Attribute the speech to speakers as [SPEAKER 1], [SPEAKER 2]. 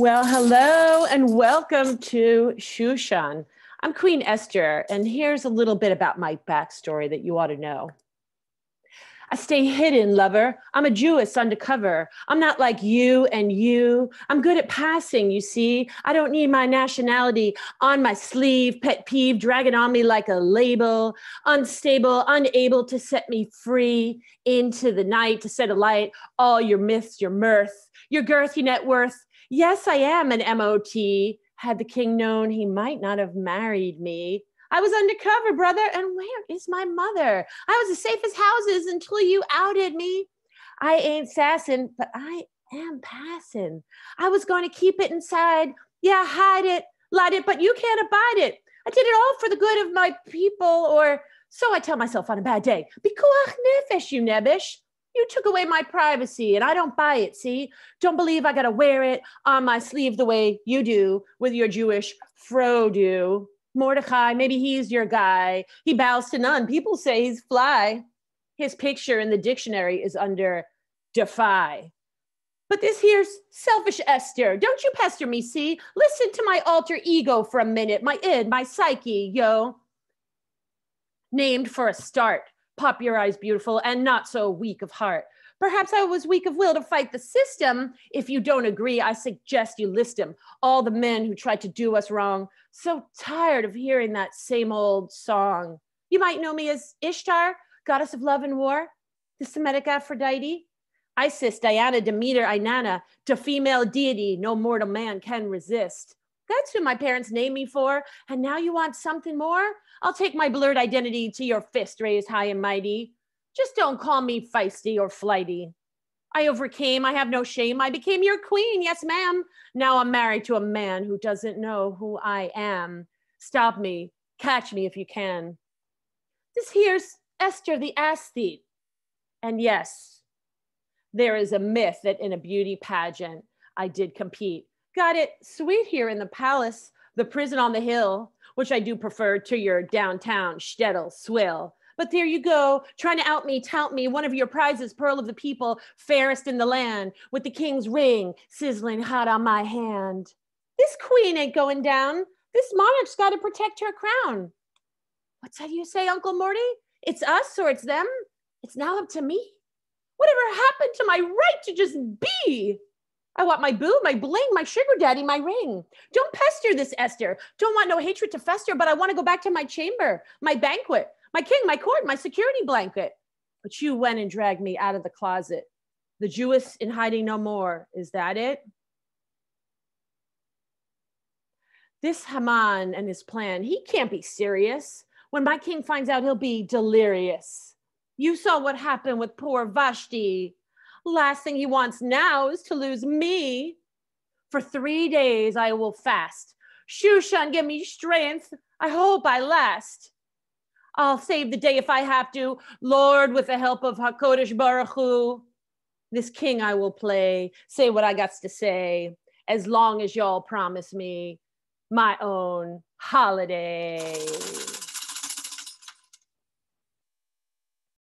[SPEAKER 1] Well, hello and welcome to Shushan. I'm Queen Esther, and here's a little bit about my backstory that you ought to know. I stay hidden, lover. I'm a Jewess undercover. I'm not like you and you. I'm good at passing, you see. I don't need my nationality on my sleeve, pet peeve, dragging on me like a label. Unstable, unable to set me free into the night, to set alight all your myths, your mirth, your girthy net worth, Yes, I am an MOT. Had the king known, he might not have married me. I was undercover, brother. And where is my mother? I was as safe as houses until you outed me. I ain't sassin', but I am passin'. I was going to keep it inside. Yeah, hide it, light it, but you can't abide it. I did it all for the good of my people, or so I tell myself on a bad day. Pikuach nefesh, you nebbish. You took away my privacy and I don't buy it. See, don't believe I got to wear it on my sleeve the way you do with your Jewish fro do. Mordecai, maybe he's your guy. He bows to none. People say he's fly. His picture in the dictionary is under defy. But this here's selfish Esther. Don't you pester me, see? Listen to my alter ego for a minute, my id, my psyche, yo. Named for a start pop your eyes beautiful and not so weak of heart. Perhaps I was weak of will to fight the system. If you don't agree, I suggest you list them. All the men who tried to do us wrong. So tired of hearing that same old song. You might know me as Ishtar, goddess of love and war, the Semitic Aphrodite, Isis, Diana, Demeter, Inanna, to female deity no mortal man can resist. That's who my parents named me for. And now you want something more? I'll take my blurred identity to your fist raised high and mighty. Just don't call me feisty or flighty. I overcame, I have no shame. I became your queen, yes, ma'am. Now I'm married to a man who doesn't know who I am. Stop me, catch me if you can. This here's Esther the Asthete. And yes, there is a myth that in a beauty pageant, I did compete got it sweet here in the palace, the prison on the hill, which I do prefer to your downtown shtetl swill. But there you go, trying to out me, tout me, one of your prizes, pearl of the people, fairest in the land, with the king's ring sizzling hot on my hand. This queen ain't going down. This monarch's got to protect her crown. What's that you say, Uncle Morty? It's us or it's them? It's now up to me. Whatever happened to my right to just be? I want my boo, my bling, my sugar daddy, my ring. Don't pester this Esther. Don't want no hatred to fester, but I want to go back to my chamber, my banquet, my king, my court, my security blanket. But you went and dragged me out of the closet. The Jewess in hiding no more. Is that it? This Haman and his plan, he can't be serious. When my king finds out, he'll be delirious. You saw what happened with poor Vashti. Last thing he wants now is to lose me. For three days I will fast. Shushan, give me strength. I hope I last. I'll save the day if I have to. Lord, with the help of Hakodesh Baruch Hu, this king I will play. Say what I got to say, as long as y'all promise me my own holiday.